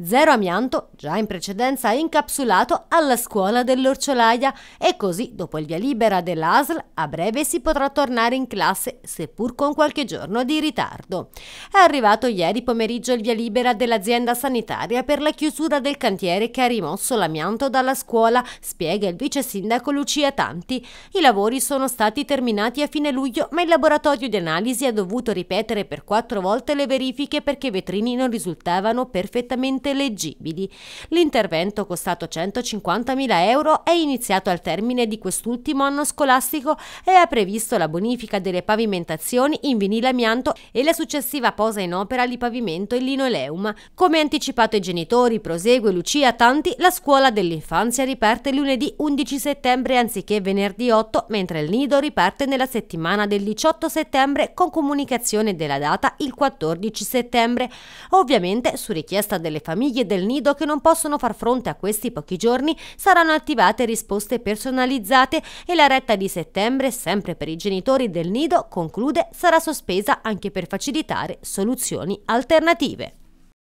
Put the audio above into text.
Zero amianto, già in precedenza incapsulato alla scuola dell'Orciolaia e così dopo il via libera dell'ASL a breve si potrà tornare in classe seppur con qualche giorno di ritardo. È arrivato ieri pomeriggio il via libera dell'azienda sanitaria per la chiusura del cantiere che ha rimosso l'amianto dalla scuola, spiega il vice sindaco Lucia Tanti. I lavori sono stati terminati a fine luglio ma il laboratorio di analisi ha dovuto ripetere per quattro volte le verifiche perché i vetrini non risultavano perfettamente facilmente leggibili. L'intervento, costato 150.000 euro, è iniziato al termine di quest'ultimo anno scolastico e ha previsto la bonifica delle pavimentazioni in vinile amianto e la successiva posa in opera di pavimento in linoleum. Come anticipato ai genitori, prosegue Lucia Tanti, la scuola dell'infanzia riparte lunedì 11 settembre anziché venerdì 8, mentre il nido riparte nella settimana del 18 settembre con comunicazione della data il 14 settembre, ovviamente su richiesta delle famiglie famiglie del nido che non possono far fronte a questi pochi giorni saranno attivate risposte personalizzate e la retta di settembre, sempre per i genitori del nido, conclude, sarà sospesa anche per facilitare soluzioni alternative.